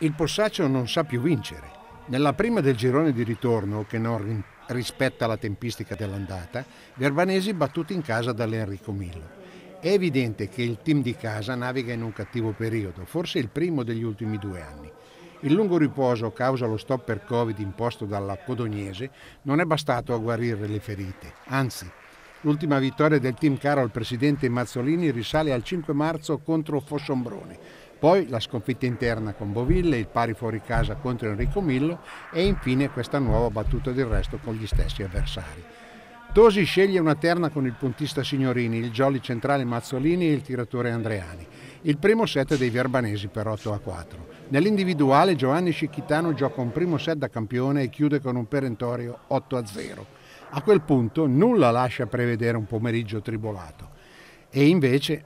il Possaccio non sa più vincere. Nella prima del girone di ritorno, che non rispetta la tempistica dell'andata, Verbanesi battuti in casa dall'Enrico Millo. È evidente che il team di casa naviga in un cattivo periodo, forse il primo degli ultimi due anni. Il lungo riposo causa lo stop per Covid imposto dalla Codognese non è bastato a guarire le ferite, anzi l'ultima vittoria del team caro al presidente Mazzolini risale al 5 marzo contro Fossombrone poi la sconfitta interna con Boville, il pari fuori casa contro Enrico Millo e infine questa nuova battuta del resto con gli stessi avversari. Tosi sceglie una terna con il puntista Signorini, il jolly centrale Mazzolini e il tiratore Andreani. Il primo set dei verbanesi per 8 a 4. Nell'individuale Giovanni Scicchitano gioca un primo set da campione e chiude con un perentorio 8 a 0. A quel punto nulla lascia prevedere un pomeriggio tribolato. E invece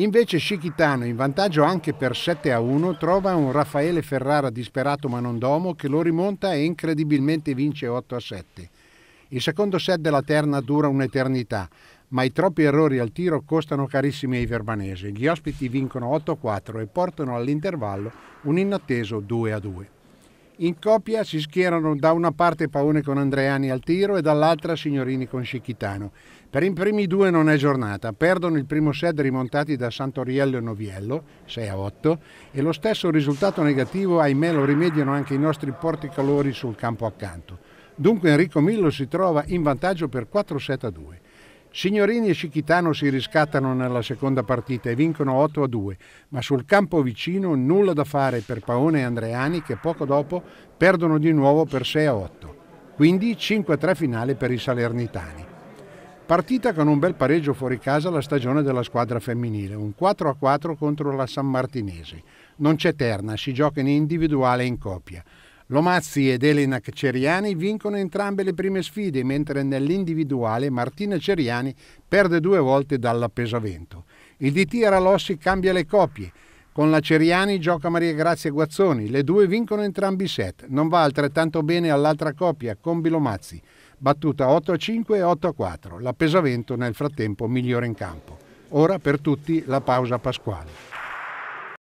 Invece Scicchitano, in vantaggio anche per 7 a 1, trova un Raffaele Ferrara disperato ma non domo che lo rimonta e incredibilmente vince 8 a 7. Il secondo set della terna dura un'eternità, ma i troppi errori al tiro costano carissimi ai verbanesi. Gli ospiti vincono 8 a 4 e portano all'intervallo un inatteso 2 a 2. In coppia si schierano da una parte Paone con Andreani al tiro e dall'altra Signorini con Scicchitano. Per i primi due non è giornata, perdono il primo set rimontati da Santoriello e Noviello, 6 a 8, e lo stesso risultato negativo ahimè lo rimediano anche i nostri porticolori sul campo accanto. Dunque Enrico Millo si trova in vantaggio per 4 set a 2. Signorini e Cicchitano si riscattano nella seconda partita e vincono 8 a 2, ma sul campo vicino nulla da fare per Paone e Andreani che poco dopo perdono di nuovo per 6 a 8. Quindi 5 a 3 finale per i Salernitani. Partita con un bel pareggio fuori casa la stagione della squadra femminile, un 4 a 4 contro la San Martinese. Non c'è terna, si gioca in individuale e in coppia. Lomazzi ed Elena Ceriani vincono entrambe le prime sfide, mentre nell'individuale Martina Ceriani perde due volte dall'appesavento. Il DT Aralossi cambia le coppie. Con la Ceriani gioca Maria Grazia Guazzoni, le due vincono entrambi i set, non va altrettanto bene all'altra coppia, Combi Lomazzi, battuta 8 a 5 e 8 a 4. L'appesavento nel frattempo migliore in campo. Ora per tutti la pausa pasquale.